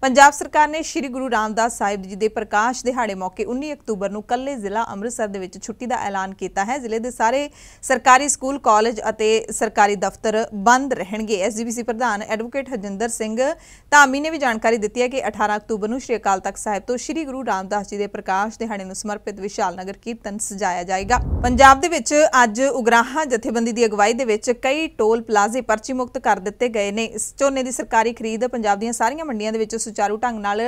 ਪੰਜਾਬ ਸਰਕਾਰ ਨੇ ਸ੍ਰੀ ਗੁਰੂ ਰਾਮਦਾਸ ਸਾਹਿਬ ਜੀ ਦੇ ਪ੍ਰਕਾਸ਼ ਦਿਹਾੜੇ ਮੌਕੇ 19 ਅਕਤੂਬਰ ਨੂੰ ਕੱਲੇ ਜ਼ਿਲ੍ਹਾ ਅੰਮ੍ਰਿਤਸਰ ਦੇ ਵਿੱਚ ਛੁੱਟੀ ਦਾ ਐਲਾਨ ਕੀਤਾ ਹੈ ਜ਼ਿਲ੍ਹੇ ਦੇ ਸਾਰੇ ਸਰਕਾਰੀ ਸਕੂਲ ਕਾਲਜ ਅਤੇ ਸਰਕਾਰੀ ਦਫ਼ਤਰ ਬੰਦ ਰਹਿਣਗੇ ਐਸਜੀਪੀਸੀ ਪ੍ਰਧਾਨ ਐਡਵੋਕੇਟ ਹਜਿੰਦਰ ਸਿੰਘ ਧਾਮੀ ਨੇ ਵੀ ਜਾਣਕਾਰੀ ਦਿੱਤੀ ਹੈ ਕਿ 18 ਅਕਤੂਬਰ ਨੂੰ ਸ੍ਰੀ ਅਕਾਲ ਤਖਤ ਸਾਹਿਬ ਤੋਂ ਸ੍ਰੀ ਗੁਰੂ ਰਾਮਦਾਸ ਜੀ ਦੇ ਪ੍ਰਕਾਸ਼ ਦਿਹਾੜੇ ਨੂੰ ਸਮਰਪਿਤ ਵਿਸ਼ਾਲ ਨਗਰ ਕੀਰਤਨ ਸਜਾਇਆ ਜਾਏਗਾ ਪੰਜਾਬ ਦੇ ਵਿੱਚ ਅੱਜ ਉਗਰਾਹਾਂ ਜਥੇਬੰਦੀ ਦੀ ਅਗਵਾਈ ਦੇ ਵਿੱਚ ਕਈ ਟੋਲ ਪਲਾਜ਼ੇ ਪਰਚੀ ਮੁਕਤ ਕਰ ਦਿੱਤੇ ਗਏ ਨੇ ਝੋਨੇ ਦੀ ਸਰਕਾਰੀ ਖਰੀਦ ਪੰਜਾਬ ਦੀਆਂ ਸਾਰੀਆਂ ਮੰਡੀਆਂ ਦੇ ਵਿੱਚ ਸੁਚਾਰੂ ਢੰਗ ਨਾਲ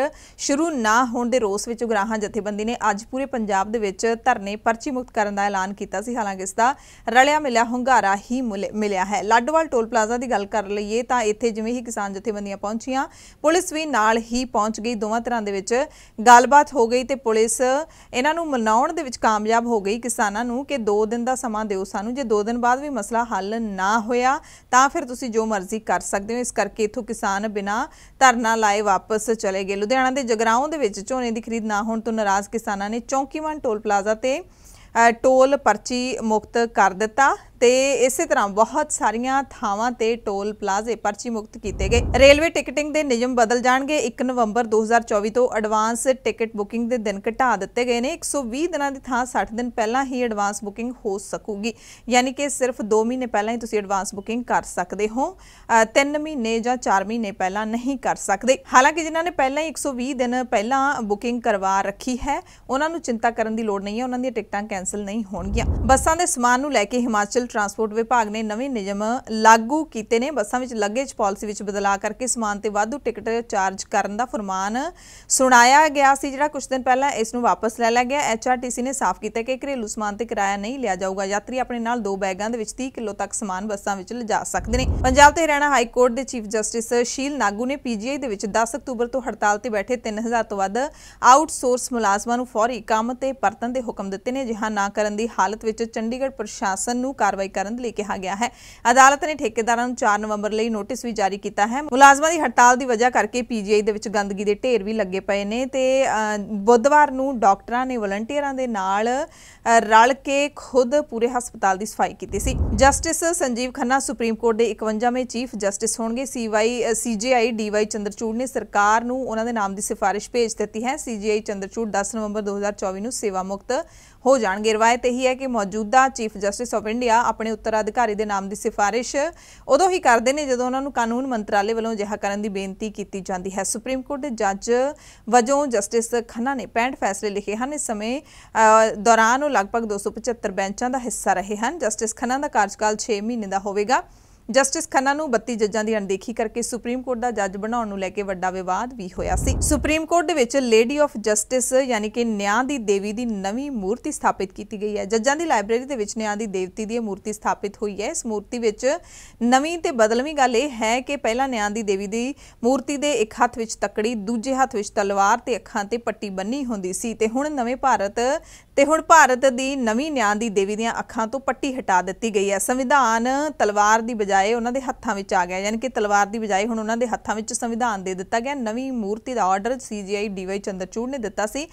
ਸ਼ੁਰੂ ਨਾ ਹੋਣ ਦੇ ਰੋਸ ਵਿੱਚ ਉਗਰਾਹਾਂ ਜਥੇਬੰਦੀ ਨੇ ਅੱਜ ਪੂਰੇ ਪੰਜਾਬ ਦੇ ਵਿੱਚ ਧਰਨੇ ਪਰਚੀ ਮੁਕਤ ਕਰਨ ਦਾ ਐਲਾਨ ਕੀਤਾ ਸੀ ਹਾਲਾਂਕਿ ਇਸ ਦਾ ਰਲਿਆ ਮਿਲਿਆ ਹੰਗਾਰਾ ਹੀ ਮਿਲਿਆ ਹੈ ਲਾਡੋਵਾਲ ਟੋਲ ਪਲਾਜ਼ਾ ਦੀ ਗੱਲ ਕਰ ਲਈਏ ਤਾਂ ਇੱਥੇ ਜਿਵੇਂ ਹੀ ਕਿਸਾਨ ਜਥੇਬੰਦੀਆਂ ਪਹੁੰਚੀਆਂ ਪੁਲਿਸ ਵੀ ਨਾਲ ਹੀ ਪਹੁੰਚ ਗਈ ਦੋਵਾਂ ਤਰ੍ਹਾਂ ਦੇ ਵਿੱਚ ਗੱਲਬਾਤ ਹੋ ਗਈ ਤੇ ਪੁਲਿਸ ਇਹਨਾਂ ਨੂੰ ਮਨਾਉਣ ਦੇ ਵਿੱਚ ਕਾਮਯਾਬ ਹੋ ਗਈ ਕਿਸਾਨਾਂ ਨੂੰ ਕਿ 2 ਦਿਨ ਦਾ ਸਮਾਂ ਦਿਓ ਸਾਨੂੰ ਜੇ 2 ਦਿਨ ਬਾਅਦ ਵੀ ਮਸਲਾ ਹੱਲ ਨਾ ਹੋਇਆ ਤਾਂ ਫਿਰ ਤੁਸੀਂ ਜੋ ਮਰਜ਼ੀ ਕਰ ਸਕਦੇ ਹੋ ਇਸ ਕਰਕੇ ਇਥੋਂ ਕਿਸਾਨ ਬਿਨਾ ਧਰਨਾ ਲਾਏ ਵਾਪਸ ਵਾਪਸ ਚਲੇ ਗਏ ਲੁਧਿਆਣਾ ਦੇ ਜਗਰਾਉਂ ਦੇ ਵਿੱਚ ਝੋਨੇ ਦੀ ਖਰੀਦ ਨਾ ਹੋਣ ਤੋਂ ਨਾਰਾਜ਼ ਕਿਸਾਨਾਂ ਨੇ ਚੌਂਕੀਵਾਨ ਟੋਲ ਪਲਾਜ਼ਾ ਤੇ ਟੋਲ ਪਰਚੀ ਮੁਕਤ ਕਰ ਦਿੱਤਾ ਤੇ ਇਸੇ ਤਰ੍ਹਾਂ ਬਹੁਤ ਸਾਰੀਆਂ ਥਾਵਾਂ ਤੇ ਟੋਲ ਪਲਾਜ਼ੇ ਪਰਚੀ ਮੁਕਤ ਕੀਤੇ ਗਏ ਰੇਲਵੇ ਟਿਕਟਿੰਗ ਦੇ ਨਿਯਮ ਬਦਲ ਜਾਣਗੇ 1 ਨਵੰਬਰ 2024 ਤੋਂ ਐਡਵਾਂਸ ਟਿਕਟ ਬੁਕਿੰਗ ਦੇ ਦਿਨ ਘਟਾ ਦਿੱਤੇ ਗਏ ਨੇ 120 ਦਿਨਾਂ ਦੀ ਥਾਂ 60 ਦਿਨ ਪਹਿਲਾਂ ਹੀ ਐਡਵਾਂਸ ਬੁਕਿੰਗ ਹੋ ਸਕੂਗੀ ਯਾਨੀ ਕਿ ਸਿਰਫ 2 ਮਹੀਨੇ ਪਹਿਲਾਂ ਹੀ ਤੁਸੀਂ ਐਡਵਾਂਸ ਬੁਕਿੰਗ ਕਰ ਸਕਦੇ ਹੋ 3 ਮਹੀਨੇ ਜਾਂ 4 ਮਹੀਨੇ ਪਹਿਲਾਂ ਨਹੀਂ ਕਰ ਸਕਦੇ ਹਾਲਾਂਕਿ ਜਿਨ੍ਹਾਂ ਨੇ ਪਹਿਲਾਂ ਹੀ 120 ਦਿਨ ਪਹਿਲਾਂ ਬੁਕਿੰਗ ਕਰਵਾ ਰੱਖੀ ਹੈ ਉਹਨਾਂ ਨੂੰ ਚਿੰਤਾ ਕਰਨ ਦੀ ਲੋੜ ਨਹੀਂ ਹੈ ਉਹਨਾਂ ਦੀਆਂ ਟਿਕਟਾਂ ਕੈਨਸਲ ਨਹੀਂ ਹੋਣਗੀਆਂ ਬੱਸਾਂ ਦੇ ਸਮਾਨ ਨੂੰ ਲੈ ਕੇ ਹਿਮਾਚਲ ਟਰਾਂਸਪੋਰਟ ਵਿਭਾਗ ਨੇ ਨਵੇਂ ਨਿਯਮ ਲਾਗੂ ਕੀਤੇ ਨੇ ਬੱਸਾਂ ਵਿੱਚ ਲਗੇਜ ਪਾਲਿਸੀ ਵਿੱਚ ਬਦਲਾਅ ਕਰਕੇ ਸਮਾਨ ਤੇ ਵਾਧੂ ਟਿਕਟ ਚਾਰਜ ਕਰਨ ਦਾ ਫਰਮਾਨ ਸੁਣਾਇਆ ਗਿਆ ਸੀ ਜਿਹੜਾ ਕੁਝ ਦਿਨ ਪਹਿਲਾਂ ਇਸ ਨੂੰ ਵਾਪਸ ਲੈ ਲਿਆ ਗਿਆ ਐਚਆਰਟੀਸੀ ਨੇ ਸਾਫ਼ ਕੀਤਾ ਕਿ ਘਰੇਲੂ ਸਮਾਨ ਤੇ ਕਿਰਾਇਆ ਨਹੀਂ ਲਿਆ ਜਾਊਗਾ ਯਾਤਰੀ ਆਪਣੇ ਨਾਲ ਦੋ ਬੈਗਾਂ ਦੇ ਵਿੱਚ 30 ਕਿਲੋ ਤੱਕ ਸਮਾਨ ਬੱਸਾਂ ਵਿੱਚ ਲਿਜਾ ਸਕਦੇ ਨੇ ਪੰਜਾਬ ਤੇ ਹਰਿਆਣਾ ਹਾਈ ਕੋਰਟ ਦੇ ਚੀਫ ਜਸਟਿਸ ਸ਼ੀਲ ਨਾਗੂ ਨੇ ਪੀਜੀਆਈ ਦੇ ਵਿੱਚ 10 ਅਕਤੂਬਰ ਤੋਂ ਹੜਤਾਲ ਤੇ ਬੈਠੇ 3000 ਤੋਂ ਵੱਧ ਆਊਟਸੋਰਸ ਮੁਲਾਜ਼ਮਾਂ ਨੂੰ ਫੌਰੀ ਕੰਮ ਤੇ ਪਰਤਣ ਦੇ ਹੁਕਮ ਦਿੱਤੇ ਨੇ ਜਿਹਾਂ ਨਾ ਕਰਨ ਦੀ ਹਾਲਤ ਵਿੱਚ ਚੰਡੀਗੜ੍ਹ ਪ੍ਰਸ਼ਾਸਨ ਨੂੰ ਕਾਰਵਾਈ ਕਾਰਵਾਈ ਕਰਨ ਲਈ ਕਿਹਾ ਗਿਆ ਹੈ ਅਦਾਲਤ ਨੇ ਠੇਕੇਦਾਰਾਂ ਨੂੰ 4 ਨਵੰਬਰ ਲਈ ਨੋਟਿਸ ਵੀ ਜਾਰੀ ਕੀਤਾ ਹੈ ਮੁਲਾਜ਼ਮਾਂ ਦੀ ਹੜਤਾਲ ਦੀ ਵਜ੍ਹਾ ਕਰਕੇ ਪੀਜੀਆਈ ਦੇ ਵਿੱਚ ਗੰਦਗੀ ਦੇ ਢੇਰ ਵੀ ਲੱਗੇ ਪਏ ਨੇ ਤੇ ਬੁੱਧਵਾਰ ਨੂੰ ਡਾਕਟਰਾਂ ਨੇ ਵਲੰਟੀਅਰਾਂ ਦੇ ਨਾਲ ਰਲ ਕੇ ਖੁਦ ਪੂਰੇ ਹਸਪਤਾਲ ਦੀ ਸਫਾਈ ਕੀਤੀ ਸੀ justice Sanjiv Khanna supreme court ਦੇ 51ਵੇਂ ਚੀਫ ਜਸਟਿਸ ਹੋਣਗੇ ਸੀਵਾਈ ਸੀਜੀਆਈ ਡੀਵਾਈ ਚੰਦਰਚੂੜ ਨੇ ਸਰਕਾਰ ਨੂੰ ਉਹਨਾਂ ਦੇ ਨਾਮ ਦੀ ਸਿਫਾਰਿਸ਼ ਭੇਜ ਦਿੱਤੀ ਹੈ ਸੀਜੀਆਈ ਚੰਦਰਚੂੜ 10 ਨਵੰਬਰ 2024 ਨੂੰ ਸੇਵਾ ਮੁਕਤ ਹੋ ਜਾਣਗੇ ਰਵਾਇਤ ਇਹੀ ਹੈ ਕਿ ਮੌਜੂਦਾ ਚੀਫ ਜਸਟਿਸ ਆਫ ਇੰਡੀਆ ਆਪਣੇ ਉੱਤਰਾਧਿਕਾਰੀ ਦੇ ਨਾਮ ਦੀ ਸਿਫਾਰਿਸ਼ ਉਦੋਂ ਹੀ ਕਰਦੇ ਨੇ ਜਦੋਂ ਉਹਨਾਂ ਨੂੰ ਕਾਨੂੰਨ ਮੰਤਰਾਲੇ ਵੱਲੋਂ ਅਜਿਹਾ ਕਰਨ ਦੀ ਬੇਨਤੀ ਕੀਤੀ ਜਾਂਦੀ ਹੈ ਸੁਪਰੀਮ ਕੋਰਟ ਦੇ ਜੱਜ ਵਜੋਂ ਜਸਟਿਸ ਖੰਨਾ ਨੇ 65 ਫੈਸਲੇ ਲਿਖੇ ਹਨ ਇਸ ਸਮੇਂ ਦੌਰਾਨ ਉਹ ਲਗਭਗ 275 ਬੈਂਚਾਂ ਦਾ ਹਿੱਸਾ ਰਹੇ ਹਨ ਜਸਟਿਸ ਖੰਨਾ ਦਾ ਕਾਰਜਕਾਲ 6 ਮਹੀਨੇ ਦਾ ਹੋਵੇਗਾ ਜਸਟਿਸ ਖੰਨਾ ਨੂੰ 32 ਜੱਜਾਂ ਦੀ ਅਣਦੇਖੀ ਕਰਕੇ ਸੁਪਰੀਮ ਕੋਰਟ ਦਾ ਜੱਜ ਬਣਾਉਣ ਨੂੰ ਲੈ ਕੇ ਵੱਡਾ ਵਿਵਾਦ ਵੀ ਹੋਇਆ ਸੀ ਸੁਪਰੀਮ ਕੋਰਟ ਦੇ ਵਿੱਚ ਲੇਡੀ ਆਫ ਜਸਟਿਸ ਯਾਨੀ ਕਿ ਨਿਆਂ ਦੀ ਦੇਵੀ ਦੀ ਨਵੀਂ ਮੂਰਤੀ ਸਥਾਪਿਤ ਕੀਤੀ ਗਈ ਹੈ ਜੱਜਾਂ ਦੀ ਲਾਇਬ੍ਰੇਰੀ ਦੇ ਵਿੱਚ ਨਿਆਂ ਦੀ ਦੇਵਤੀ ਦੀ ਮੂਰਤੀ ਸਥਾਪਿਤ ਹੋਈ ਹੈ ਇਸ ਮੂਰਤੀ ਵਿੱਚ ਨਵੀਂ ਤੇ ਬਦਲਵੀਂ ਗੱਲ ਇਹ ਹੈ ਕਿ ਪਹਿਲਾਂ ਨਿਆਂ ਦੀ ਦੇਵੀ ਦੀ ਮੂਰਤੀ ਦੇ ਇੱਕ ਹੱਥ ਵਿੱਚ ਤਕੜੀ ਦੂਜੇ ਹੱਥ ਵਿੱਚ ਤਲਵਾਰ ਤੇ ਅੱਖਾਂ ਤੇ ਪੱਟੀ ਬੰਨੀ ਹੁੰਦੀ ਸੀ ਤੇ ਹੁਣ ਨਵੇਂ ਭਾਰਤ ਤੇ ਹੁਣ ਭਾਰਤ ਦੀ ਨਵੀਂ ਨਿਆਂ ਦੀ ਦੇਵੀ ਦੀਆਂ ਅੱਖਾਂ ਤੋਂ ਪੱਟੀ ਹਟਾ ਦਿੱਤੀ ਗਈ ਹੈ ਸੰਵਿਧਾਨ ਤਲਵਾਰ ਦੀ ਬਜਾਏ ਉਹਨਾਂ ਦੇ ਹੱਥਾਂ ਵਿੱਚ ਆ ਗਿਆ ਯਾਨੀ ਕਿ ਤਲਵਾਰ ਦੀ ਬਜਾਏ ਹੁਣ ਉਹਨਾਂ ਦੇ ਹੱਥਾਂ ਵਿੱਚ ਸੰਵਿਧਾਨ ਦੇ ਦਿੱਤਾ ਗਿਆ ਨਵੀਂ ਮੂਰਤੀ ਦਾ ਆਰਡਰ ਸੀਜੀਆਈ ਡੀਵਾਈ ਚੰਦਰਚੂੜ ਨੇ ਦਿੱਤਾ ਸੀ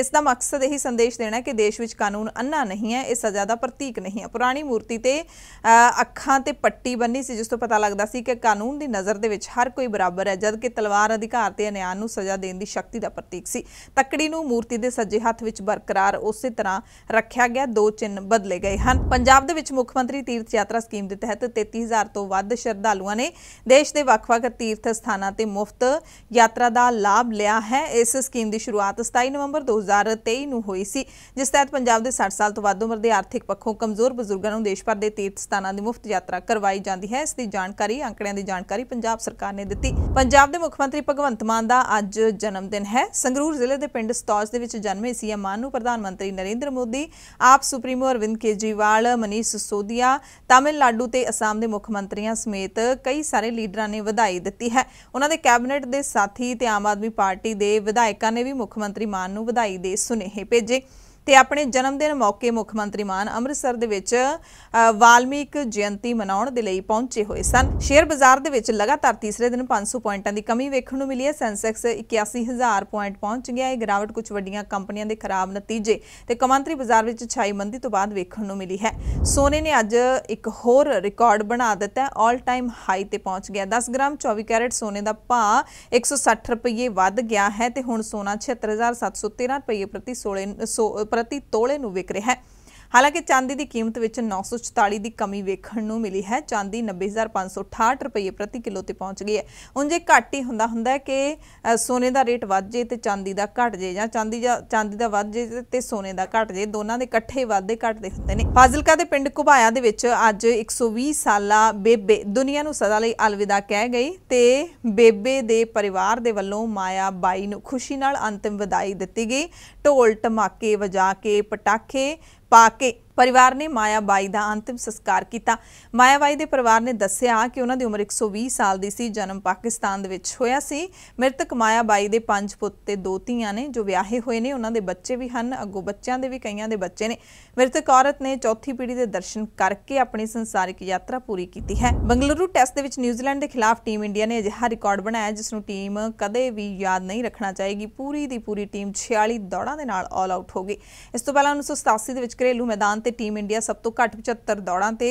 ਇਸ ਦਾ ਮਕਸਦ ਇਹੀ ਸੰਦੇਸ਼ ਦੇਣਾ ਕਿ ਦੇਸ਼ ਵਿੱਚ ਕਾਨੂੰਨ ਅੰਨਾ ਨਹੀਂ ਹੈ ਇਹ ਸਜ਼ਾ ਦਾ ਪ੍ਰਤੀਕ ਨਹੀਂ ਹੈ ਪੁਰਾਣੀ ਮੂਰਤੀ ਤੇ ਅੱਖਾਂ ਤੇ ਪੱਟੀ ਬੰਨੀ ਸੀ ਜਿਸ ਤੋਂ ਪਤਾ ਲੱਗਦਾ ਸੀ ਕਿ ਕਾਨੂੰਨ ਦੀ ਨਜ਼ਰ ਦੇ ਵਿੱਚ ਹਰ ਕੋਈ ਬਰਾਬਰ ਹੈ ਜਦ ਕਿ ਤਲਵਾਰ ਅਧਿਕਾਰ ਤੇ ਅਨਿਆਂ ਨੂੰ ਸਜ਼ਾ ਦੇਣ ਦੀ ਸ਼ਕਤੀ ਦਾ ਪ੍ਰਤੀਕ ਸੀ ਤੱਕੜੀ ਨੂੰ ਮੂਰਤੀ ਦੇ ਸੱਜੇ ਹੱਥ ਵਿੱਚ ਬਰਕਰਾਰ ਉਸੇ ਤਰ੍ਹਾਂ ਰੱਖਿਆ ਗਿਆ ਦੋ ਚਿੰਨ ਬਦਲੇ ਗਏ ਹਨ ਪੰਜਾਬ ਦੇ ਵਿੱਚ ਮੁੱਖ ਮੰਤਰੀ ਤੀਰਥ ਯਾਤਰਾ ਸਕੀਮ ਦੇ ਤਹਿਤ 33000 ਤੋਂ ਵੱਧ ਸ਼ਰਧਾਲੂਆਂ ਨੇ ਦੇਸ਼ ਦੇ ਵੱਖ-ਵੱਖ ਤੀਰਥ ਸਥਾਨਾਂ ਤੇ ਮੁਫਤ ਯਾਤਰਾ ਦਾ ਲਾਭ ਲਿਆ ਹੈ ਇਸ ਸਕੀਮ ਦੀ ਸ਼ੁਰੂਆਤ 27 ਨਵੰਬਰ 2023 ਨੂੰ ਹੋਈ ਸੀ ਜਿਸ ਤਹਿਤ ਪੰਜਾਬ ਦੇ 60 ਸਾਲ ਤੋਂ ਵੱਧ ਉਮਰ ਦੇ ਆਰਥਿਕ ਪੱਖੋਂ ਕਮਜ਼ੋਰ ਬਜ਼ੁਰਗਾਂ ਨੂੰ ਦੇਸ਼ ਭਰ ਦੇ ਤੀਰਥ ਸਥਾਨਾਂ ਦੀ ਮੁਫਤ ਯਾਤਰਾ ਕਰਵਾਈ ਜਾਂਦੀ ਹੈ ਇਸ ਦੀ ਜਾਣਕਾਰੀ ਅੰਕੜਿਆਂ ਦੀ ਜਾਣਕਾਰੀ ਪੰਜਾਬ ਸਰਕਾਰ ਨੇ ਦਿੱਤੀ ਪੰਜਾਬ ਦੇ ਮੁੱਖ ਮੰਤਰੀ ਭਗਵੰਤ ਮਾਨ ਦਾ ਅੱਜ ਜਨਮ ਦਿਨ ਹੈ ਸੰਗਰੂਰ ਜ਼ਿਲ੍ਹੇ ਦੇ ਪਿੰਡ ਸਤੌਜ ਦੇ ਵਿੱਚ ਜਨਮੇ ਸੀਐਮ ਮਾਨ ਨੂੰ ਪ੍ਰਧਾਨ प्रधानमंत्री नरेंद्र मोदी आप सुप्रीमो अरविंद केजरीवाल ਮਨੀਸ਼ ਸਿਸੋਦੀਆ ਤਾਮਿਲਨਾਡੂ ਤੇ ਅਸਾਮ ਦੇ ਮੁੱਖ ਮੰਤਰੀਆਂ ਸਮੇਤ ਕਈ ਸਾਰੇ ਲੀਡਰਾਂ ਨੇ ਵਧਾਈ ਦਿੱਤੀ ਹੈ ਉਹਨਾਂ ਦੇ ਕੈਬਨਿਟ ਦੇ ਸਾਥੀ ਤੇ ਆਮ ਆਦਮੀ ਪਾਰਟੀ ਦੇ ਵਿਧਾਇਕਾਂ ਨੇ ਵੀ ਮੁੱਖ ਮੰਤਰੀ ਮਾਨ ਨੂੰ ਵਧਾਈ ਦੇ ਸੁਨੇਹੇ ਭੇਜੇ ਤੇ ਆਪਣੇ ਜਨਮ ਦਿਨ ਮੌਕੇ ਮੁੱਖ ਮੰਤਰੀ ਮਾਨ ਅੰਮ੍ਰਿਤਸਰ ਦੇ ਵਿੱਚ ਵਾਲਮੀਕ ਜਯੰਤੀ ਮਨਾਉਣ ਦੇ ਲਈ ਪਹੁੰਚੇ ਹੋਏ ਸਨ ਸ਼ੇਅਰ ਬਾਜ਼ਾਰ ਦੇ ਵਿੱਚ ਲਗਾਤਾਰ ਤੀਸਰੇ ਦਿਨ 500 ਪੁਆਇੰਟਾਂ ਦੀ ਕਮੀ ਵੇਖਣ ਨੂੰ ਮਿਲੀ ਹੈ ਸੈਂਸੈਕਸ 81000 ਪੁਆਇੰਟ ਪਹੁੰਚ ਗਿਆ ਹੈ ਗਿਰਾਵਟ ਕੁਝ ਵੱਡੀਆਂ ਕੰਪਨੀਆਂ ਦੇ ਖਰਾਬ ਨਤੀਜੇ ਤੇ ਕਮਾਂਤਰੀ ਬਾਜ਼ਾਰ ਵਿੱਚ ਛਾਈ ਮੰਦੀ ਤੋਂ ਬਾਅਦ ਵੇਖਣ ਨੂੰ ਮਿਲੀ ਹੈ ਸੋਨੇ ਨੇ ਅੱਜ ਇੱਕ ਹੋਰ ਰਿਕਾਰਡ ਬਣਾ ਦਿੱਤਾ ਹੈ 올 ਟਾਈਮ ਹਾਈ ਤੇ ਪਹੁੰਚ ਗਿਆ 10 ਗ੍ਰਾਮ 24 ਕੈਰਟ ਸੋਨੇ ਦਾ ਭਾਅ 160 ਰੁਪਏ ਵੱਧ ਗਿਆ ਹੈ ਤੇ ਹੁਣ ਸੋਨਾ 76713 ਰੁਪਏ ਪ੍ਰਤੀ 16 ਪ੍ਰਤੀ ਤੋਲੇ ਨੂੰ ਵਿਕ ਰਿਹਾ ਹੈ ਹਾਲਾਂਕਿ ਚਾਂਦੀ ਦੀ ਕੀਮਤ ਵਿੱਚ 944 ਦੀ ਕਮੀ ਵੇਖਣ ਨੂੰ ਮਿਲੀ ਹੈ ਚਾਂਦੀ 90568 ਰੁਪਏ ਪ੍ਰਤੀ ਕਿਲੋ ਤੇ ਪਹੁੰਚ ਗਈ ਹੈ ਉਂਝੇ ਘੱਟ ਹੀ ਹੁੰਦਾ ਹੁੰਦਾ ਕਿ ਸੋਨੇ ਦਾ ਰੇਟ ਵੱਧ ਜੇ ਤੇ ਚਾਂਦੀ ਦਾ ਘਟ ਜੇ ਜਾਂ ਚਾਂਦੀ ਦਾ ਚਾਂਦੀ ਦਾ ਵੱਧ ਜੇ ਤੇ ਸੋਨੇ ਦਾ ਘਟ ਜੇ ਦੋਨਾਂ ਦੇ ਇਕੱਠੇ ਵਾਧੇ ਘਟਦੇ ਹੁੰਦੇ ਨੇ ਫਾਜ਼ਿਲਕਾ ਦੇ ਪਿੰਡ ਕੁਬਾਇਆ ਦੇ ਵਿੱਚ ਅੱਜ 120 ਸਾਲਾ ਬੇਬੇ ਦੁਨੀਆ ਨੂੰ ਸਦਾ ਲਈ ਅਲਵਿਦਾ ਕਹਿ ਗਈ ਤੇ ਬੇਬੇ ਦੇ ਪਰਿਵਾਰ ਦੇ ਵੱਲੋਂ ਮਾਇਆ ਬਾਈ ਨੂੰ ਖੁਸ਼ੀ ਨਾਲ ਅੰਤਿਮ ਵਿਦਾਈ ਦਿੱਤੀ ਗਈ ਢੋਲ ਟਮਾਕੇ ਵਜਾ ਕੇ ਪਟਾਕੇ ਪਾ ਕੇ ਪਰਿਵਾਰ ਨੇ ਮਾਇਆਬਾਈ ਦਾ ਅੰਤਿਮ ਸੰਸਕਾਰ ਕੀਤਾ ਮਾਇਆਬਾਈ ਦੇ ਪਰਿਵਾਰ ਨੇ ਦੱਸਿਆ ਕਿ ਉਹਨਾਂ ਦੀ ਉਮਰ 120 ਸਾਲ ਦੀ ਸੀ ਜਨਮ ਪਾਕਿਸਤਾਨ ਦੇ ਵਿੱਚ ਹੋਇਆ ਸੀ ਮ੍ਰਿਤਕ ਮਾਇਆਬਾਈ ਦੇ ਪੰਜ ਪੁੱਤ ਤੇ ਦੋ ਧੀਆਂ ਨੇ ਜੋ ਵਿਆਹੇ ਹੋਏ ਨੇ ਉਹਨਾਂ ਦੇ ਬੱਚੇ ਵੀ ਹਨ ਅੱਗੋਂ ਬੱਚਿਆਂ ਦੇ ਵੀ ਕਈਆਂ ਦੇ ਬੱਚੇ ਨੇ ਮ੍ਰਿਤਕ ਔਰਤ ਨੇ ਚੌਥੀ ਪੀੜ੍ਹੀ ਦੇ ਦਰਸ਼ਨ ਕਰਕੇ ਆਪਣੀ ਸੰਸਾਰਿਕ ਯਾਤਰਾ ਪੂਰੀ ਕੀਤੀ ਹੈ ਬੰਗਲੁਰੂ ਟੈਸਟ ਦੇ ਵਿੱਚ ਨਿਊਜ਼ੀਲੈਂਡ ਦੇ ਖਿਲਾਫ ਟੀਮ ਇੰਡੀਆ ਨੇ ਅਜਿਹਾ ਰਿਕਾਰਡ ਬਣਾਇਆ ਜਿਸ ਨੂੰ ਟੀਮ ਕਦੇ ਵੀ ਯਾਦ ਨਹੀਂ ਰੱਖਣਾ ਚਾਹੇਗੀ ਪੂਰੀ ਦੀ ਪੂਰੀ ਟੀਮ 46 ਦੌੜਾਂ ਦੇ ਨਾਲ ਆਲ ਆਊਟ ਹੋ ਗਈ ਇਸ ਤੋਂ ਪਹਿਲਾਂ 1987 ਦੇ ਵਿੱਚ ਘਰੇਲੂ ਮੈਦਾਨ ਤੇ ਟੀਮ ਇੰਡੀਆ ਸਭ ਤੋਂ ਘੱਟ 75 ਦੌੜਾਂ ਤੇ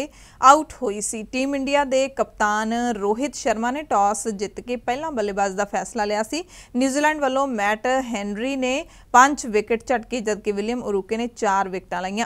ਆਊਟ ਹੋਈ ਸੀ ਟੀਮ ਇੰਡੀਆ ਦੇ ਕਪਤਾਨ ਰੋਹਿਤ ਸ਼ਰਮਾ ਨੇ ਟਾਸ ਜਿੱਤ ਕੇ ਪਹਿਲਾਂ ਬੱਲੇਬਾਜ਼ ਦਾ ਫੈਸਲਾ ਲਿਆ ਸੀ ਨਿਊਜ਼ੀਲੈਂਡ ਵੱਲੋਂ ਮੈਟ ਹੈਨਰੀ ਨੇ 5 ਵਿਕਟ ਝਟਕੇ ਜਦਕਿ ਵਿਲੀਅਮ ਉਰੂਕੇ ਨੇ 4 ਵਿਕਟਾਂ ਲਈਆਂ